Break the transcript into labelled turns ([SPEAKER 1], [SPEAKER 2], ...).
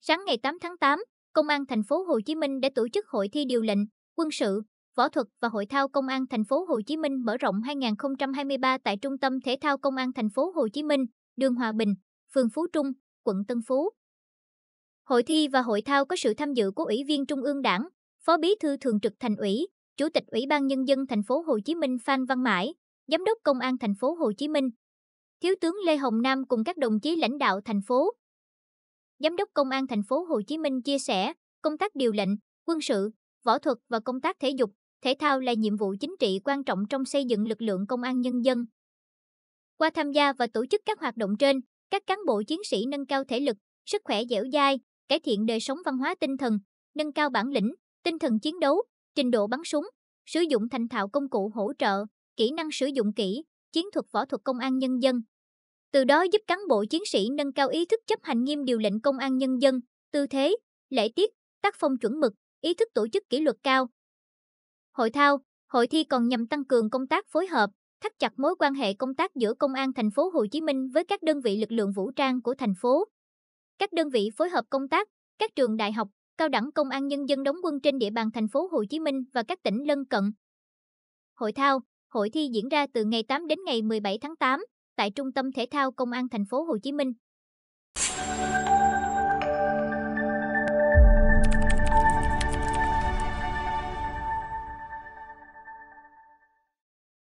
[SPEAKER 1] Sáng ngày 8 tháng 8, Công an thành phố Hồ Chí Minh đã tổ chức hội thi điều lệnh, quân sự, võ thuật và hội thao Công an thành phố Hồ Chí Minh mở rộng 2023 tại Trung tâm Thể thao Công an thành phố Hồ Chí Minh, đường Hòa Bình, phường Phú Trung, quận Tân Phú. Hội thi và hội thao có sự tham dự của Ủy viên Trung ương Đảng, Phó Bí thư Thường trực Thành ủy, Chủ tịch Ủy ban nhân dân thành phố Hồ Chí Minh Phan Văn Mãi, Giám đốc Công an thành phố Hồ Chí Minh, Thiếu tướng Lê Hồng Nam cùng các đồng chí lãnh đạo thành phố, Giám đốc Công an thành phố Hồ Chí Minh chia sẻ, công tác điều lệnh, quân sự, võ thuật và công tác thể dục, thể thao là nhiệm vụ chính trị quan trọng trong xây dựng lực lượng công an nhân dân. Qua tham gia và tổ chức các hoạt động trên, các cán bộ chiến sĩ nâng cao thể lực, sức khỏe dẻo dai, cải thiện đời sống văn hóa tinh thần, nâng cao bản lĩnh, tinh thần chiến đấu, trình độ bắn súng, sử dụng thành thạo công cụ hỗ trợ, kỹ năng sử dụng kỹ, chiến thuật võ thuật công an nhân dân từ đó giúp cán bộ chiến sĩ nâng cao ý thức chấp hành nghiêm điều lệnh công an nhân dân, tư thế, lễ tiết, tác phong chuẩn mực, ý thức tổ chức kỷ luật cao. Hội thao, hội thi còn nhằm tăng cường công tác phối hợp, thắt chặt mối quan hệ công tác giữa công an thành phố Hồ Chí Minh với các đơn vị lực lượng vũ trang của thành phố. Các đơn vị phối hợp công tác, các trường đại học, cao đẳng công an nhân dân đóng quân trên địa bàn thành phố Hồ Chí Minh và các tỉnh lân cận. Hội thao, hội thi diễn ra từ ngày 8 đến ngày 17 tháng 8 tại Trung tâm Thể thao Công an thành phố Hồ Chí Minh.